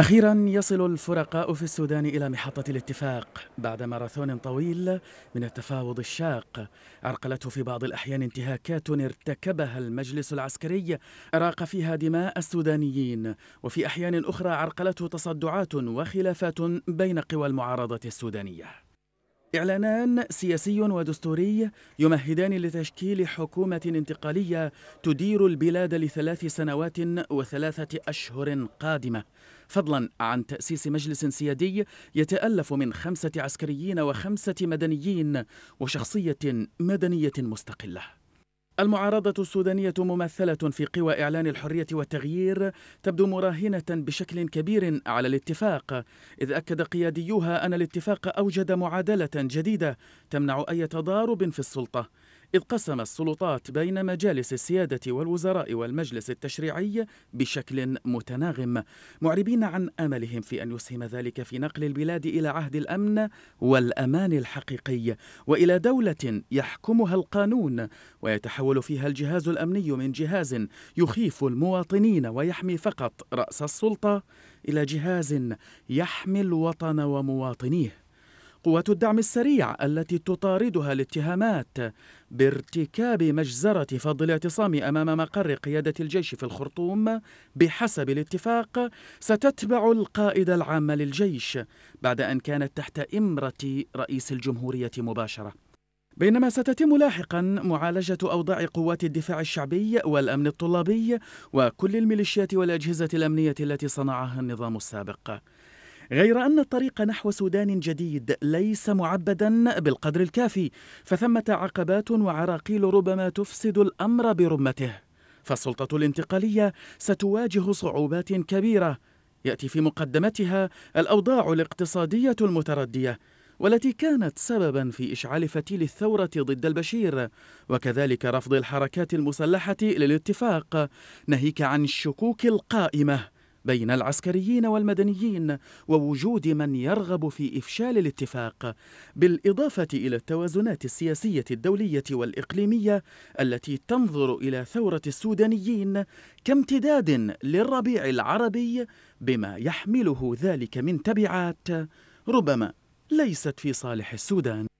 أخيرا يصل الفرقاء في السودان إلى محطة الاتفاق بعد ماراثون طويل من التفاوض الشاق عرقلته في بعض الأحيان انتهاكات ارتكبها المجلس العسكري راق فيها دماء السودانيين وفي أحيان أخرى عرقلته تصدعات وخلافات بين قوى المعارضة السودانية إعلانان سياسي ودستوري يمهدان لتشكيل حكومة انتقالية تدير البلاد لثلاث سنوات وثلاثة أشهر قادمة فضلا عن تأسيس مجلس سيادي يتألف من خمسة عسكريين وخمسة مدنيين وشخصية مدنية مستقلة المعارضة السودانية ممثلة في قوى إعلان الحرية والتغيير تبدو مراهنة بشكل كبير على الاتفاق إذ أكد قياديوها أن الاتفاق أوجد معادلة جديدة تمنع أي تضارب في السلطة إذ قسم السلطات بين مجالس السيادة والوزراء والمجلس التشريعي بشكل متناغم معربين عن أملهم في أن يسهم ذلك في نقل البلاد إلى عهد الأمن والأمان الحقيقي وإلى دولة يحكمها القانون ويتحول فيها الجهاز الأمني من جهاز يخيف المواطنين ويحمي فقط رأس السلطة إلى جهاز يحمي الوطن ومواطنيه قوات الدعم السريع التي تطاردها الاتهامات بارتكاب مجزرة فضل اعتصام أمام مقر قيادة الجيش في الخرطوم بحسب الاتفاق ستتبع القائد العام للجيش بعد أن كانت تحت إمرة رئيس الجمهورية مباشرة بينما ستتم لاحقا معالجة أوضاع قوات الدفاع الشعبي والأمن الطلابي وكل الميليشيات والأجهزة الأمنية التي صنعها النظام السابق غير أن الطريق نحو سودان جديد ليس معبدا بالقدر الكافي فثمة عقبات وعراقيل ربما تفسد الأمر برمته فالسلطة الانتقالية ستواجه صعوبات كبيرة يأتي في مقدمتها الأوضاع الاقتصادية المتردية والتي كانت سببا في إشعال فتيل الثورة ضد البشير وكذلك رفض الحركات المسلحة للاتفاق ناهيك عن الشكوك القائمة بين العسكريين والمدنيين ووجود من يرغب في إفشال الاتفاق بالإضافة إلى التوازنات السياسية الدولية والإقليمية التي تنظر إلى ثورة السودانيين كامتداد للربيع العربي بما يحمله ذلك من تبعات ربما ليست في صالح السودان